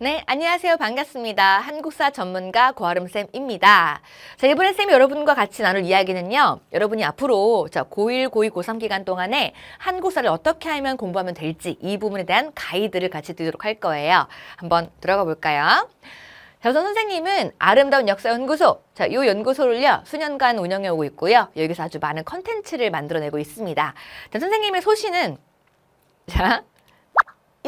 네, 안녕하세요. 반갑습니다. 한국사 전문가 고아름쌤입니다. 자, 이번에 쌤이 여러분과 같이 나눌 이야기는요. 여러분이 앞으로 자, 고1, 고2, 고3 기간 동안에 한국사를 어떻게 하면 공부하면 될지 이 부분에 대한 가이드를 같이 드리도록 할 거예요. 한번 들어가 볼까요? 자, 우선 선생님은 아름다운 역사 연구소. 자, 요 연구소를요, 수년간 운영해 오고 있고요. 여기서 아주 많은 컨텐츠를 만들어내고 있습니다. 자, 선생님의 소신은 자,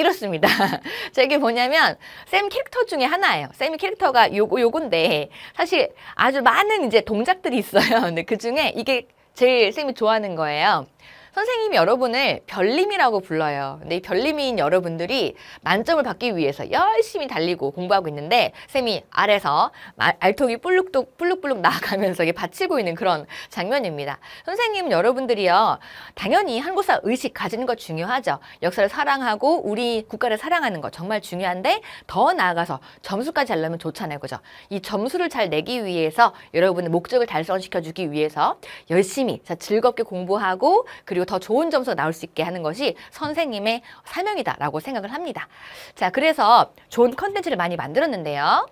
이렇습니다. 자, 게 뭐냐면 쌤 캐릭터 중에 하나예요. 쌤 캐릭터가 요거 요건데 사실 아주 많은 이제 동작들이 있어요. 근데 그 중에 이게 제일 쌤이 좋아하는 거예요. 선생님이 여러분을 별님이라고 불러요. 근데 이 별님인 여러분들이 만점을 받기 위해서 열심히 달리고 공부하고 있는데 쌤이 아래서 알통이 뿔룩뚝 뿔룩뿔룩 나아가면서 이게 받치고 있는 그런 장면입니다. 선생님 여러분들이요. 당연히 한국사 의식 가지는 것 중요하죠. 역사를 사랑하고 우리 국가를 사랑하는 거 정말 중요한데 더 나아가서 점수까지 하려면 좋잖아요. 그죠? 이 점수를 잘 내기 위해서 여러분의 목적을 달성시켜주기 위해서 열심히 자, 즐겁게 공부하고 그리고 그리고 더 좋은 점수가 나올 수 있게 하는 것이 선생님의 사명이다라고 생각을 합니다. 자, 그래서 좋은 컨텐츠를 많이 만들었는데요.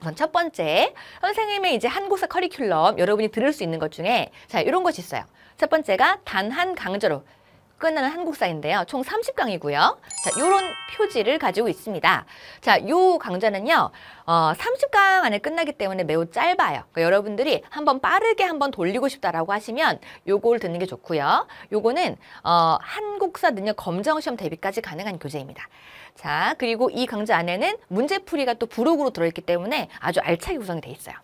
우선 첫 번째, 선생님의 이제 한국사 커리큘럼 여러분이 들을 수 있는 것 중에 자, 이런 것이 있어요. 첫 번째가 단 한 강좌로 끝나는 한국사인데요. 총 30강이고요. 자, 요런 표지를 가지고 있습니다. 자, 요 강좌는요. 어, 30강 안에 끝나기 때문에 매우 짧아요. 그러니까 여러분들이 한번 빠르게 한번 돌리고 싶다라고 하시면 요걸 듣는 게 좋고요. 요거는 어, 한국사 능력 검정 시험 대비까지 가능한 교재입니다. 자, 그리고 이 강좌 안에는 문제풀이가 또 부록으로 들어있기 때문에 아주 알차게 구성이 돼 있어요.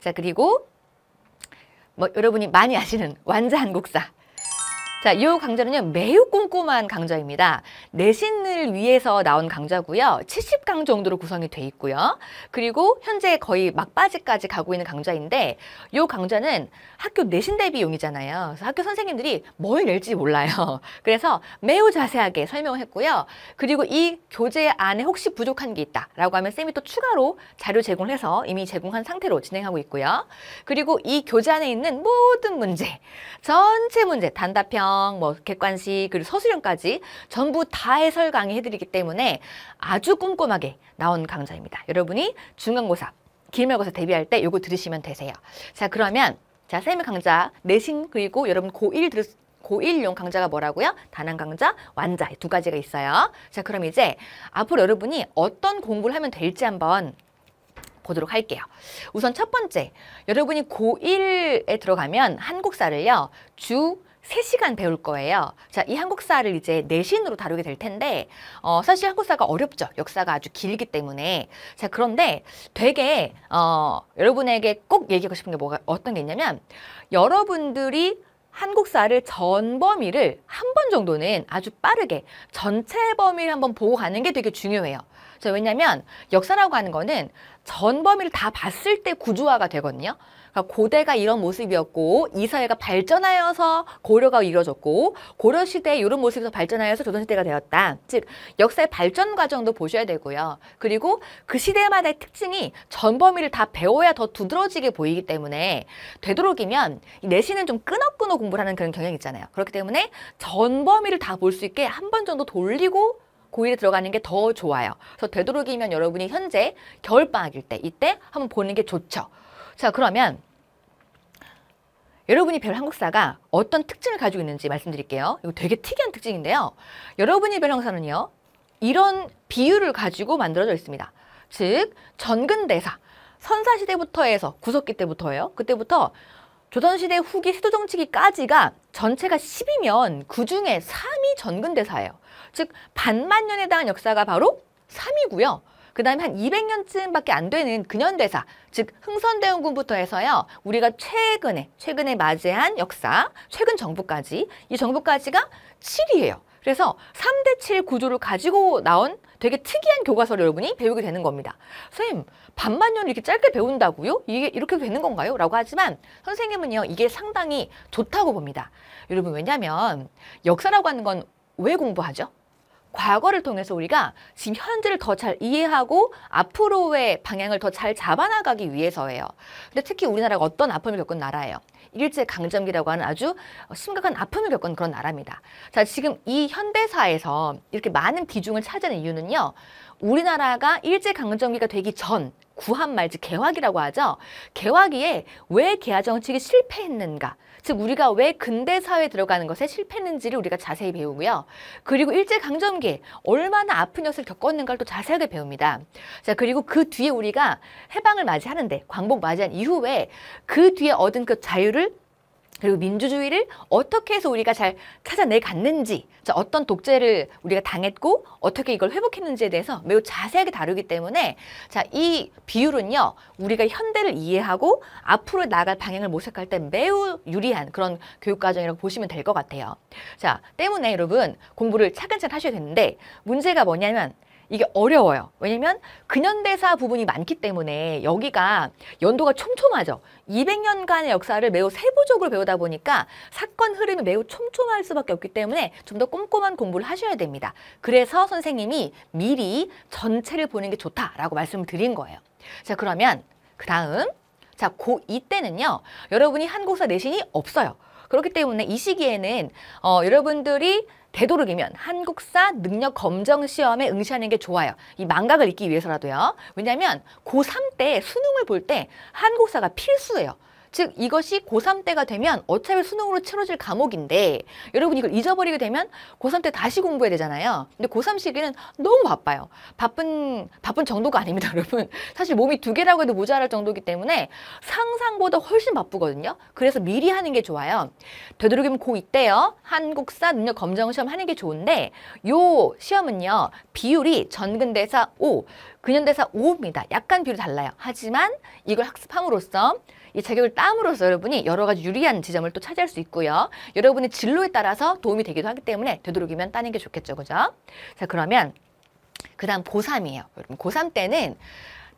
자, 그리고 뭐 여러분이 많이 아시는 완자 한국사 자, 이 강좌는요, 매우 꼼꼼한 강좌입니다. 내신을 위해서 나온 강좌고요. 70강 정도로 구성이 돼 있고요. 그리고 현재 거의 막바지까지 가고 있는 강좌인데 이 강좌는 학교 내신 대비용이잖아요. 그래서 학교 선생님들이 뭘 낼지 몰라요. 그래서 매우 자세하게 설명을 했고요. 그리고 이 교재 안에 혹시 부족한 게 있다라고 하면 쌤이 또 추가로 자료 제공 해서 이미 제공한 상태로 진행하고 있고요. 그리고 이 교재 안에 있는 모든 문제, 전체 문제, 단답형, 설명, 뭐 객관식, 그리고 서술형까지 전부 다 해설 강의해드리기 때문에 아주 꼼꼼하게 나온 강좌입니다. 여러분이 중간고사, 기말고사 대비할 때이거 들으시면 되세요. 자 그러면 자 쌤의 강좌 내신 그리고 여러분 고1 들으 고1용 강좌가 뭐라고요? 단원 강좌, 완자 두 가지가 있어요. 자 그럼 이제 앞으로 여러분이 어떤 공부를 하면 될지 한번 보도록 할게요. 우선 첫 번째, 여러분이 고1에 들어가면 한국사를요. 주, 세시간 배울 거예요. 자, 이 한국사를 이제 내신으로 다루게 될 텐데 어, 사실 한국사가 어렵죠. 역사가 아주 길기 때문에. 자, 그런데 되게 어, 여러분에게 꼭 얘기하고 싶은 게 뭐가 어떤 게 있냐면 여러분들이 한국사를 전 범위를 한 번 정도는 아주 빠르게 전체 범위를 한번 보고 가는 게 되게 중요해요. 자, 왜냐면 역사라고 하는 거는 전 범위를 다 봤을 때 구조화가 되거든요. 그러니까 고대가 이런 모습이었고 이 사회가 발전하여서 고려가 이루어졌고 고려 시대에 이런 모습에서 발전하여서 조선 시대가 되었다. 즉 역사의 발전 과정도 보셔야 되고요. 그리고 그 시대마다의 특징이 전 범위를 다 배워야 더 두드러지게 보이기 때문에 되도록이면 내신은 좀 끄넉끄넉 공부를 하는 그런 경향이 있잖아요. 그렇기 때문에 전 범위를 다 볼 수 있게 한 번 정도 돌리고 고일에 들어가는 게 더 좋아요. 그래서 되도록이면 여러분이 현재 겨울방학일 때 이때 한번 보는 게 좋죠. 자 그러면 여러분이 배울 한국사가 어떤 특징을 가지고 있는지 말씀드릴게요. 이거 되게 특이한 특징인데요. 여러분이 배울 한국사는요. 이런 비율을 가지고 만들어져 있습니다. 즉 전근대사, 선사시대부터 해서 구석기 때부터예요. 그때부터 조선시대 후기 세도 정치기까지가 전체가 10이면 그중에 3이 전근대사예요. 즉 반만년에 대한 역사가 바로 3이고요. 그 다음에 한 200년쯤밖에 안 되는 근현대사, 즉 흥선대원군부터 해서요. 우리가 최근에, 최근에 맞이한 역사, 최근 정부까지, 이 정부까지가 7이에요. 그래서 3대7 구조를 가지고 나온 되게 특이한 교과서를 여러분이 배우게 되는 겁니다. 선생님, 반만년 이렇게 짧게 배운다고요? 이게 이렇게 되는 건가요? 라고 하지만 선생님은요. 이게 상당히 좋다고 봅니다. 여러분 왜냐하면 역사라고 하는 건 왜 공부하죠? 과거를 통해서 우리가 지금 현재를 더 잘 이해하고 앞으로의 방향을 더 잘 잡아나가기 위해서예요. 근데 특히 우리나라가 어떤 아픔을 겪은 나라예요. 일제 강점기라고 하는 아주 심각한 아픔을 겪은 그런 나라입니다. 자, 지금 이 현대사에서 이렇게 많은 비중을 차지하는 이유는요. 우리나라가 일제 강점기가 되기 전 구한 말지 개화기라고 하죠. 개화기에 왜 개화 정책이 실패했는가? 즉 우리가 왜 근대 사회에 들어가는 것에 실패했는지를 우리가 자세히 배우고요. 그리고 일제강점기에 얼마나 아픈 역을 겪었는가를 또 자세하게 배웁니다. 자 그리고 그 뒤에 우리가 해방을 맞이하는데 광복 맞이한 이후에 그 뒤에 얻은 그 자유를 그리고 민주주의를 어떻게 해서 우리가 잘 찾아내갔는지 어떤 독재를 우리가 당했고 어떻게 이걸 회복했는지에 대해서 매우 자세하게 다루기 때문에 자이 비율은요 우리가 현대를 이해하고 앞으로 나갈 방향을 모색할 때 매우 유리한 그런 교육과정이라고 보시면 될 것 같아요 자 때문에 여러분 공부를 차근차근 하셔야 되는데 문제가 뭐냐면 이게 어려워요. 왜냐면 근현대사 부분이 많기 때문에 여기가 연도가 촘촘하죠. 200년간의 역사를 매우 세부적으로 배우다 보니까 사건 흐름이 매우 촘촘할 수밖에 없기 때문에 좀 더 꼼꼼한 공부를 하셔야 됩니다. 그래서 선생님이 미리 전체를 보는 게 좋다라고 말씀을 드린 거예요. 자 그러면 그 다음 자 고이 때는요. 여러분이 한국사 내신이 없어요. 그렇기 때문에 이 시기에는 어, 여러분들이 되도록이면 한국사 능력 검정 시험에 응시하는 게 좋아요. 이 망각을 잊기 위해서라도요. 왜냐하면 고3 때 수능을 볼 때 한국사가 필수예요. 즉 이것이 고3 때가 되면 어차피 수능으로 치러질 과목인데 여러분 이걸 잊어버리게 되면 고3 때 다시 공부해야 되잖아요. 근데 고3 시기는 너무 바빠요. 바쁜 바쁜 정도가 아닙니다, 여러분. 사실 몸이 두 개라고 해도 모자랄 정도이기 때문에 상상보다 훨씬 바쁘거든요. 그래서 미리 하는 게 좋아요. 되도록이면 고이 때요. 한국사 능력 검정 시험 하는 게 좋은데 요 시험은요. 비율이 전근대사 5, 근현대사 5입니다. 약간 비율이 달라요. 하지만 이걸 학습함으로써 이 자격을 땀으로써 여러분이 여러 가지 유리한 지점을 또 차지할 수 있고요. 여러분의 진로에 따라서 도움이 되기도 하기 때문에 되도록이면 따는 게 좋겠죠. 그죠? 자, 그러면 그 다음 고3이에요. 여러분 고3 때는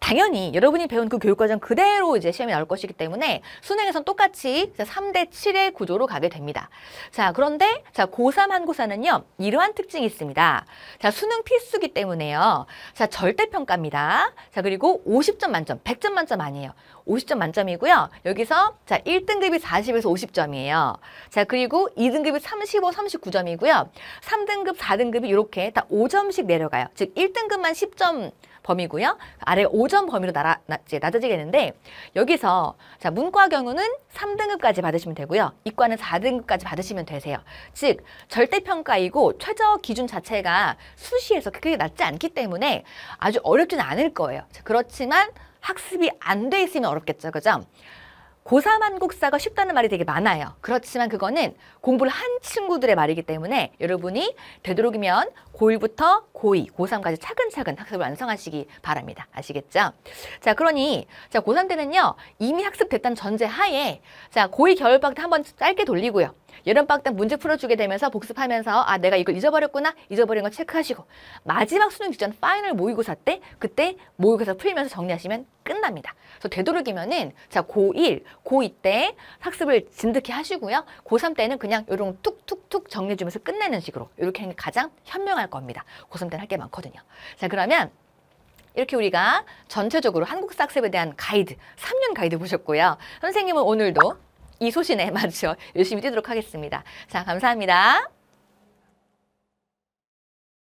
당연히 여러분이 배운 그 교육과정 그대로 이제 시험이 나올 것이기 때문에 수능에선 똑같이 3대 7의 구조로 가게 됩니다. 자, 그런데 자, 고3 한고사는요. 이러한 특징이 있습니다. 자, 수능 필수기 때문에요. 자, 절대평가입니다. 자, 그리고 50점 만점, 100점 만점 아니에요. 50점 만점이고요. 여기서 자, 1등급이 40에서 50점이에요. 자, 그리고 2등급이 35, 39점이고요. 3등급, 4등급이 이렇게 다 5점씩 내려가요. 즉 1등급만 10점 범위고요. 아래 5점 범위로 날아, 나, 이제 낮아지겠는데 여기서 자 문과 경우는 3등급까지 받으시면 되고요. 이과는 4등급까지 받으시면 되세요. 즉 절대평가이고 최저 기준 자체가 수시에서 크게 낮지 않기 때문에 아주 어렵진 않을 거예요. 자, 그렇지만 학습이 안 돼 있으면 어렵겠죠. 그죠? 고사만국사가 쉽다는 말이 되게 많아요. 그렇지만 그거는 공부를 한 친구들의 말이기 때문에 여러분이 되도록이면 고1부터 고2, 고3까지 차근차근 학습을 완성하시기 바랍니다. 아시겠죠? 자, 그러니 자 고3 때는요. 이미 학습됐다는 전제 하에 자 고2 겨울방학 때 한번 짧게 돌리고요. 여름방학 때 문제 풀어주게 되면서 복습하면서 아 내가 이걸 잊어버렸구나 잊어버린 거 체크하시고 마지막 수능 직전 파이널 모의고사 때 그때 모의고사 풀면서 정리하시면 끝납니다. 그래서 되도록이면은 자 고1, 고2 때 학습을 진득히 하시고요. 고3 때는 그냥 요런 툭툭툭 정리해주면서 끝내는 식으로 이렇게 하는 게 가장 현명할 겁니다. 고3 때는 할 게 많거든요. 자 그러면 이렇게 우리가 전체적으로 한국사 학습에 대한 가이드, 3년 가이드 보셨고요. 선생님은 오늘도 이 소신에 맞죠 열심히 뛰도록 하겠습니다. 자, 감사합니다.